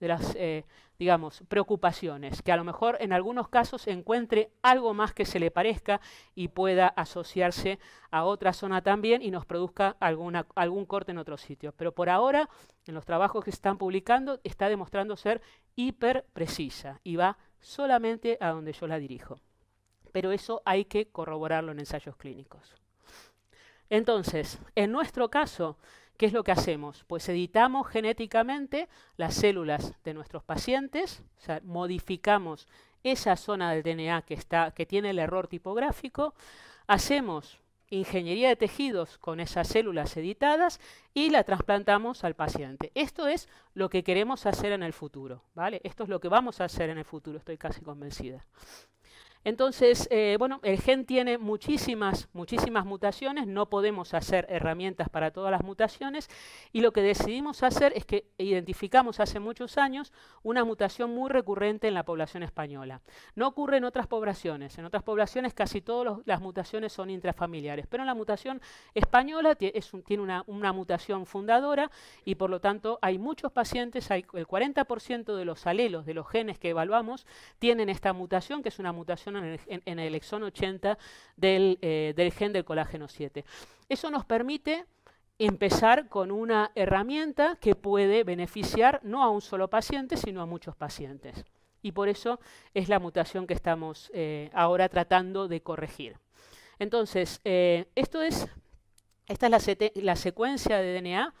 de las, eh, digamos, preocupaciones, que a lo mejor en algunos casos encuentre algo más que se le parezca y pueda asociarse a otra zona también y nos produzca algún corte en otros sitios. Pero por ahora, en los trabajos que se están publicando, está demostrando ser hiper precisa y va solamente a donde yo la dirijo. Pero eso hay que corroborarlo en ensayos clínicos. Entonces, en nuestro caso, ¿qué es lo que hacemos? Pues editamos genéticamente las células de nuestros pacientes, modificamos esa zona del DNA que, que tiene el error tipográfico, hacemos ingeniería de tejidos con esas células editadas y la trasplantamos al paciente. Esto es lo que queremos hacer en el futuro, ¿vale? Esto es lo que vamos a hacer en el futuro, estoy casi convencida. Entonces, eh, bueno, el gen tiene muchísimas, muchísimas mutaciones, no podemos hacer herramientas para todas las mutaciones y lo que decidimos hacer es que identificamos hace muchos años una mutación muy recurrente en la población española. No ocurre en otras poblaciones, en otras poblaciones casi todas las mutaciones son intrafamiliares, pero en la mutación española tiene una, mutación fundadora y por lo tanto hay muchos pacientes, el 40% de los alelos de los genes que evaluamos tienen esta mutación, que es una mutación en, el exón 80 eh, del, gen del colágeno 7. Eso nos permite empezar con una herramienta que puede beneficiar no a un solo paciente, sino a muchos pacientes. Y por eso es la mutación que estamos eh, ahora tratando de corregir. Entonces, eh, esto es, esta es la, secuencia de DNA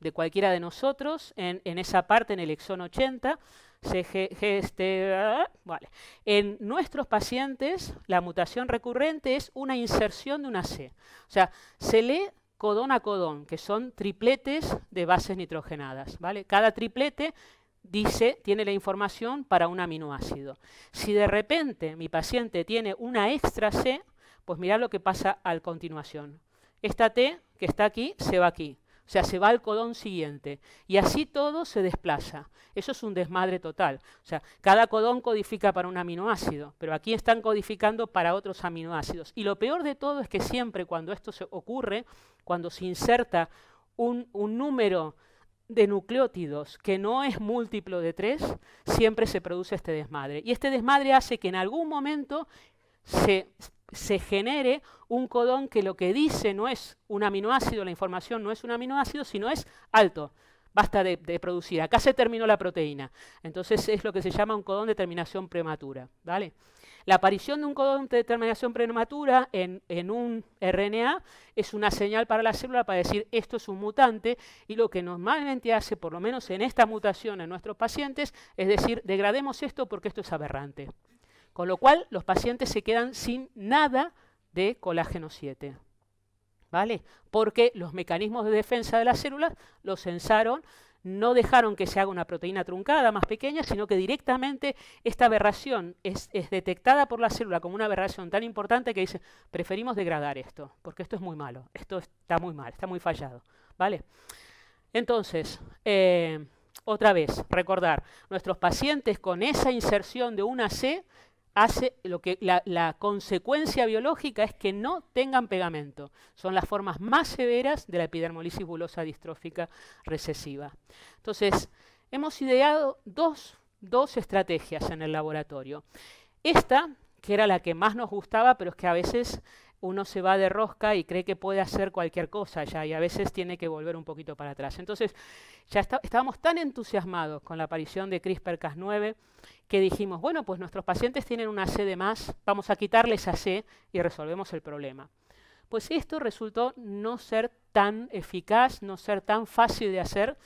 de cualquiera de nosotros en, en esa parte, en el exón 80. Este, ah, ah, ah, en nuestros pacientes, la mutación recurrente es una inserción de una C. O sea, se lee codón a codón, que son tripletes de bases nitrogenadas. ¿vale? Cada triplete dice, tiene la información para un aminoácido. Si de repente mi paciente tiene una extra C, pues mirad lo que pasa a continuación. Esta T que está aquí se va aquí. O sea, se va al codón siguiente. Y así todo se desplaza. Eso es un desmadre total. O sea, cada codón codifica para un aminoácido, pero aquí están codificando para otros aminoácidos. Y lo peor de todo es que siempre cuando esto se ocurre, cuando se inserta un, número de nucleótidos que no es múltiplo de 3, siempre se produce este desmadre. Y este desmadre hace que en algún momento se se genere un codón que lo que dice no es un aminoácido, la información no es un aminoácido, sino es alto. Basta de, producir. Acá se terminó la proteína. Entonces es lo que se llama un codón de terminación prematura. ¿vale? La aparición de un codón de terminación prematura en, en, un RNA es una señal para la célula para decir esto es un mutante y lo que normalmente hace, por lo menos en esta mutación en nuestros pacientes, es decir, degrademos esto porque esto es aberrante. Con lo cual, los pacientes se quedan sin nada de colágeno 7. ¿Vale? Porque los mecanismos de defensa de las células los censaron, no dejaron que se haga una proteína truncada más pequeña, sino que directamente esta aberración es, detectada por la célula como una aberración tan importante que dice, preferimos degradar esto, porque esto es muy malo, esto está muy mal, está muy fallado, ¿vale? Entonces, eh, otra vez, recordar, nuestros pacientes con esa inserción de una C hace lo que la, consecuencia biológica es que no tengan pegamento. Son las formas más severas de la epidermolisis bulosa distrófica recesiva. Entonces, hemos ideado dos, dos estrategias en el laboratorio. Esta, que era la que más nos gustaba, pero es que a veces uno se va de rosca y cree que puede hacer cualquier cosa ya y a veces tiene que volver un poquito para atrás. Entonces, ya estábamos tan entusiasmados con la aparición de CRISPR-Cas9 que dijimos, bueno, pues nuestros pacientes tienen una C de más, vamos a quitarle esa C y resolvemos el problema. Pues esto resultó no ser tan eficaz, no ser tan fácil de hacer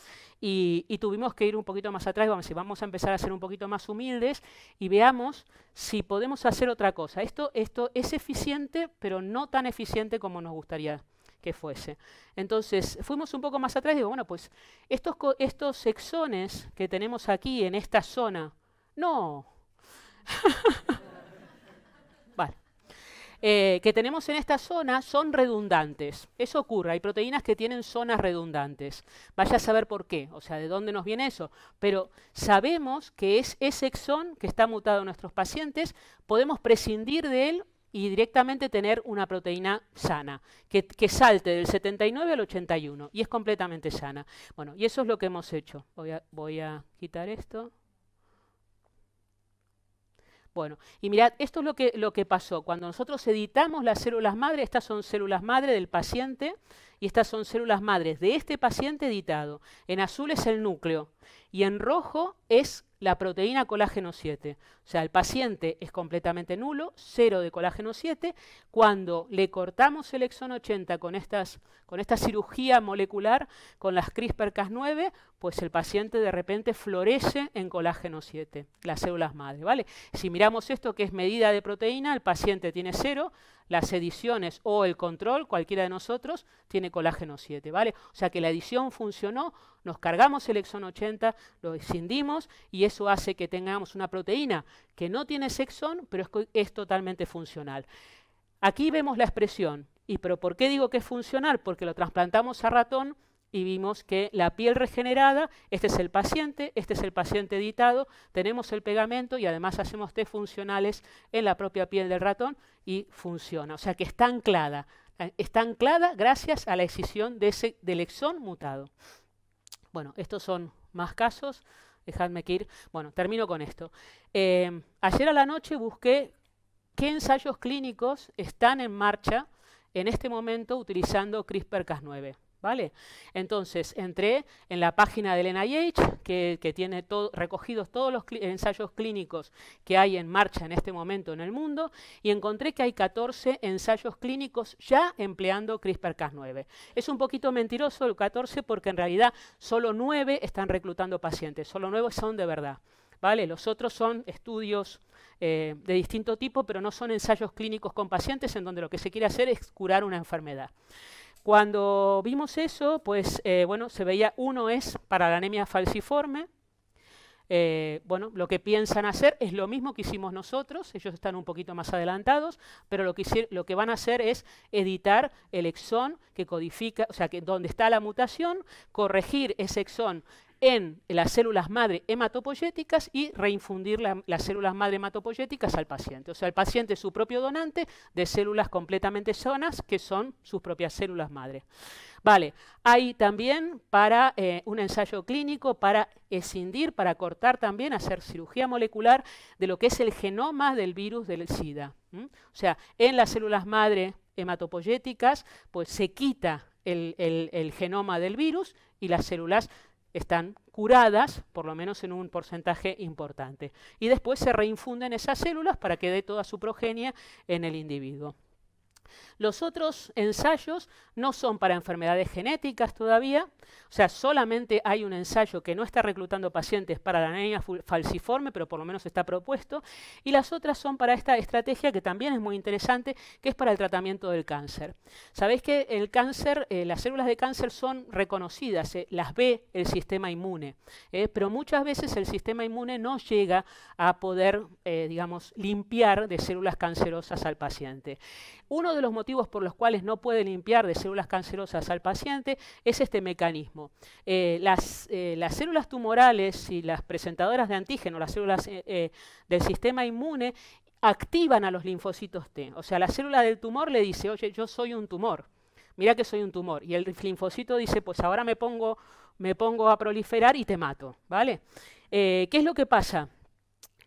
y, tuvimos que ir un poquito más atrás. Vamos, vamos a empezar a ser un poquito más humildes y veamos si podemos hacer otra cosa. Esto, esto es eficiente, pero no tan eficiente como nos gustaría que fuese. Entonces, fuimos un poco más atrás y digo, bueno, pues estos, estos exones que tenemos aquí en esta zona, no. Eh, que tenemos en esta zona son redundantes. Eso ocurre, hay proteínas que tienen zonas redundantes. Vaya a saber por qué, o sea, de dónde nos viene eso. Pero sabemos que es ese exón que está mutado en nuestros pacientes, podemos prescindir de él y directamente tener una proteína sana, que, salte del 79 al 81 y es completamente sana. Bueno, y eso es lo que hemos hecho. voy a quitar esto. Bueno, y mirad, esto es lo que, lo que pasó. Cuando nosotros editamos las células madre, estas son células madre del paciente y estas son células madres de este paciente editado. En azul es el núcleo, y en rojo es la proteína colágeno 7. O sea, el paciente es completamente nulo, cero de colágeno 7. Cuando le cortamos el exon 80 con, estas, con esta cirugía molecular, con las CRISPR-Cas9, pues el paciente de repente florece en colágeno 7, las células madre. ¿vale? Si miramos esto que es medida de proteína, el paciente tiene cero, las ediciones o el control, cualquiera de nosotros, tiene colágeno 7. ¿vale? O sea que la edición funcionó, nos cargamos el exón 80, lo excindimos y eso hace que tengamos una proteína que no tiene sexón, pero es, totalmente funcional. Aquí vemos la expresión. ¿Y pero por qué digo que es funcional? Porque lo trasplantamos a ratón y vimos que la piel regenerada, este es el paciente, este es el paciente editado, tenemos el pegamento y además hacemos test funcionales en la propia piel del ratón y funciona. O sea que está anclada, eh, está anclada gracias a la excisión de ese, del exón mutado. Bueno, estos son más casos. Dejadme que ir. Bueno, termino con esto. Em, ayer a la noche busqué qué ensayos clínicos están en marcha en este momento utilizando CRISPR-Cas9. ¿Vale? Entonces, entré en la página del NIH, que, tiene recogidos todos los ensayos clínicos que hay en marcha en este momento en el mundo, y encontré que hay 14 ensayos clínicos ya empleando CRISPR-Cas9. Es un poquito mentiroso el 14 porque en realidad solo 9 están reclutando pacientes, solo 9 son de verdad. ¿Vale? Los otros son estudios eh, de distinto tipo, pero no son ensayos clínicos con pacientes en donde lo que se quiere hacer es curar una enfermedad. Cuando vimos eso, pues eh, bueno, se veía uno es para la anemia falciforme. Eh, bueno, lo que piensan hacer es lo mismo que hicimos nosotros, ellos están un poquito más adelantados, pero lo que, lo que van a hacer es editar el exón que codifica, o sea, que donde está la mutación, corregir ese exón en las células madre hematopoyéticas y reinfundir las células madre hematopoyéticas al paciente. O sea, el paciente es su propio donante de células completamente sanas que son sus propias células madre. Vale, hay también para eh, un ensayo clínico para escindir, para cortar también, hacer cirugía molecular de lo que es el genoma del virus del SIDA. O sea, en las células madre hematopoyéticas, pues se quita el genoma del virus y las células están curadas, por lo menos en un porcentaje importante. Y después se reinfunden esas células para que dé toda su progenia en el individuo. Los otros ensayos no son para enfermedades genéticas todavía, o sea, solamente hay un ensayo que no está reclutando pacientes para la anemia falciforme, pero por lo menos está propuesto, y las otras son para esta estrategia que también es muy interesante, que es para el tratamiento del cáncer. Sabéis que el cáncer, eh, las células de cáncer son reconocidas, eh, las ve el sistema inmune, eh, pero muchas veces el sistema inmune no llega a poder, digamos, limpiar de células cancerosas al paciente. Uno de los motivos por los cuales no puede limpiar de células cancerosas al paciente es este mecanismo. Eh, eh, las, células tumorales y las presentadoras de antígeno, las células eh, del sistema inmune, activan a los linfocitos T. O sea, la célula del tumor le dice, oye, yo soy un tumor, mira que soy un tumor. Y el linfocito dice, pues ahora me pongo, me pongo a proliferar y te mato, ¿vale? ¿Qué es lo que pasa?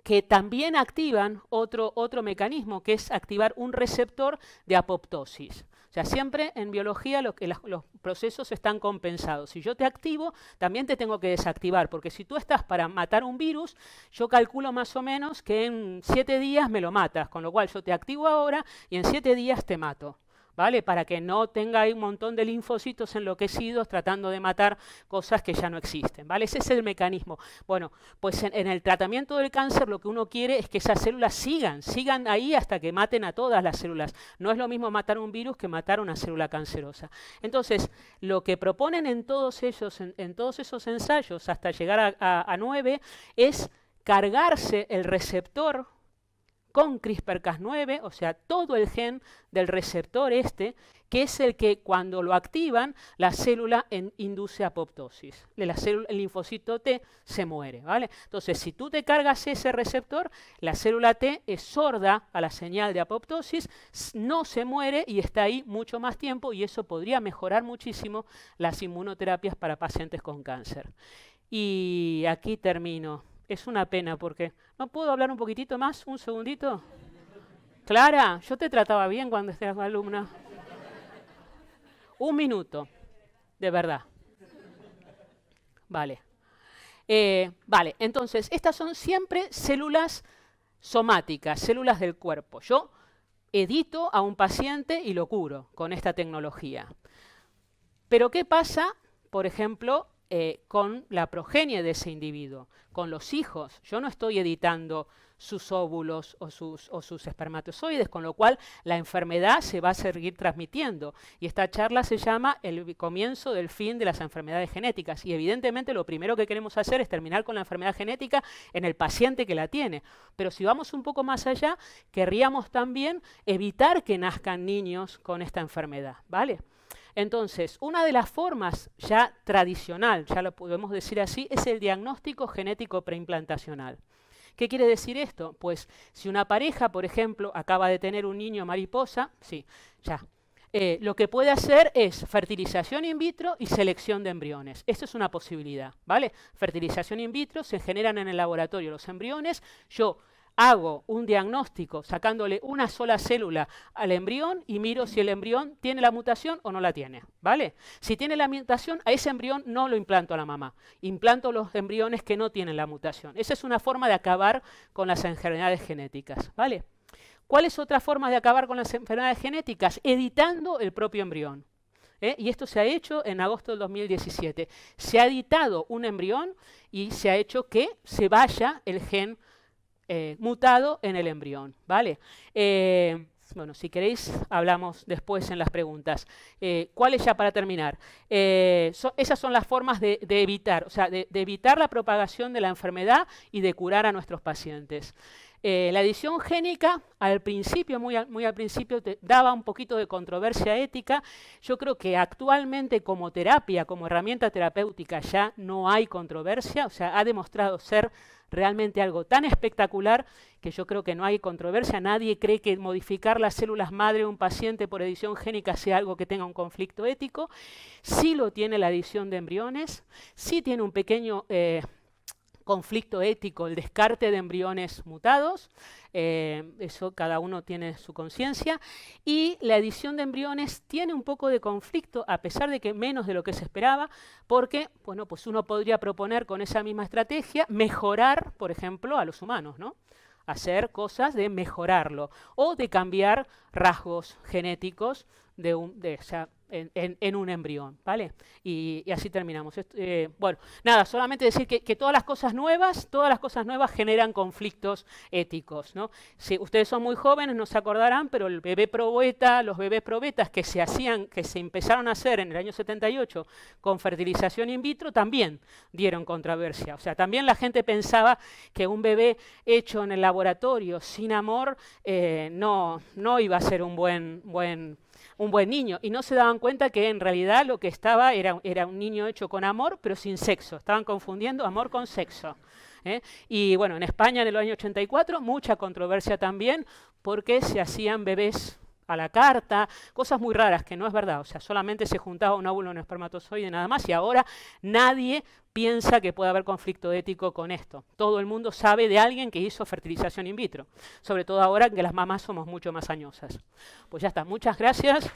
que también activan otro, otro mecanismo, que es activar un receptor de apoptosis. O sea, siempre en biología los procesos están compensados. Si yo te activo, también te tengo que desactivar, porque si tú estás para matar un virus, yo calculo más o menos que en siete días me lo matas, con lo cual yo te activo ahora y en siete días te mato. ¿vale? Para que no tenga ahí un montón de linfocitos enloquecidos tratando de matar cosas que ya no existen, ¿vale? Ese es el mecanismo. Bueno, pues en, el tratamiento del cáncer lo que uno quiere es que esas células sigan, sigan ahí hasta que maten a todas las células. No es lo mismo matar un virus que matar una célula cancerosa. Entonces, lo que proponen en todos ellos, en, todos esos ensayos, hasta llegar a, nueve a 9, es cargarse el receptor con CRISPR-Cas9, o sea, todo el gen del receptor este, que es el que cuando lo activan, la célula induce apoptosis. el linfocito T se muere, ¿vale? Entonces, si tú te cargas ese receptor, la célula T es sorda a la señal de apoptosis, no se muere y está ahí mucho más tiempo y eso podría mejorar muchísimo las inmunoterapias para pacientes con cáncer. Y aquí termino es una pena porque no puedo hablar un poquitito más, un segundito. Clara, yo te trataba bien cuando eras alumna. Un minuto, de verdad. Vale. Eh, vale, entonces, estas son siempre células somáticas, células del cuerpo. Yo edito a un paciente y lo curo con esta tecnología. Pero ¿qué pasa, por ejemplo, eh, con la progenie de ese individuo, con los hijos. Yo no estoy editando sus óvulos o sus, o sus espermatozoides, con lo cual la enfermedad se va a seguir transmitiendo. Y esta charla se llama El comienzo del fin de las enfermedades genéticas. Y evidentemente lo primero que queremos hacer es terminar con la enfermedad genética en el paciente que la tiene. Pero si vamos un poco más allá, querríamos también evitar que nazcan niños con esta enfermedad, ¿vale? Entonces, una de las formas ya tradicional, ya lo podemos decir así, es el diagnóstico genético preimplantacional. ¿Qué quiere decir esto? Pues si una pareja, por ejemplo, acaba de tener un niño mariposa, sí, ya. Eh, lo que puede hacer es fertilización in vitro y selección de embriones. Esto es una posibilidad, ¿vale? Fertilización in vitro, se generan en el laboratorio los embriones, yo hago un diagnóstico sacándole una sola célula al embrión y miro si el embrión tiene la mutación o no la tiene, ¿vale? Si tiene la mutación, a ese embrión no lo implanto a la mamá, implanto los embriones que no tienen la mutación. Esa es una forma de acabar con las enfermedades genéticas, ¿vale? ¿Cuál es otra forma de acabar con las enfermedades genéticas? Editando el propio embrión. ¿eh? y esto se ha hecho en agosto del 2017. Se ha editado un embrión y se ha hecho que se vaya el gen eh, mutado en el embrión, ¿vale? Eh, bueno, si queréis, hablamos después en las preguntas. Eh, cuál es ya para terminar? esas son las formas de, evitar, o sea, de, evitar la propagación de la enfermedad y de curar a nuestros pacientes. la edición génica, al principio, muy al, muy al principio, daba un poquito de controversia ética. Yo creo que actualmente como terapia, como herramienta terapéutica, ya no hay controversia, o sea, ha demostrado ser realmente algo tan espectacular que yo creo que no hay controversia. Nadie cree que modificar las células madre de un paciente por edición génica sea algo que tenga un conflicto ético. Sí lo tiene la edición de embriones, sí tiene un pequeño... Eh, conflicto ético, el descarte de embriones mutados, eh, eso cada uno tiene su conciencia, y la edición de embriones tiene un poco de conflicto, a pesar de que menos de lo que se esperaba, porque bueno, pues uno podría proponer con esa misma estrategia mejorar, por ejemplo, a los humanos, ¿no? hacer cosas de mejorarlo o de cambiar rasgos genéticos de un, de, en, un embrión, ¿vale? Y, así terminamos. Eh, bueno, nada, solamente decir que, todas las cosas nuevas, todas las cosas nuevas generan conflictos éticos, ¿no? Si ustedes son muy jóvenes, no se acordarán, pero el bebé probeta, los bebés probetas que se hacían, que se empezaron a hacer en el año 78 con fertilización in vitro, también dieron controversia. O sea, también la gente pensaba que un bebé hecho en el laboratorio sin amor eh, no, no iba a ser un buen, buen un buen niño. Y no se daban cuenta que en realidad lo que estaba era, era un niño hecho con amor, pero sin sexo. Estaban confundiendo amor con sexo. ¿eh? Y bueno, en España en el año 84, mucha controversia también, porque se hacían bebés a la carta, cosas muy raras que no es verdad. O sea, solamente se juntaba un óvulo en un espermatozoide nada más y ahora nadie piensa que pueda haber conflicto ético con esto. Todo el mundo sabe de alguien que hizo fertilización in vitro, sobre todo ahora que las mamás somos mucho más añosas. Pues ya está, muchas gracias.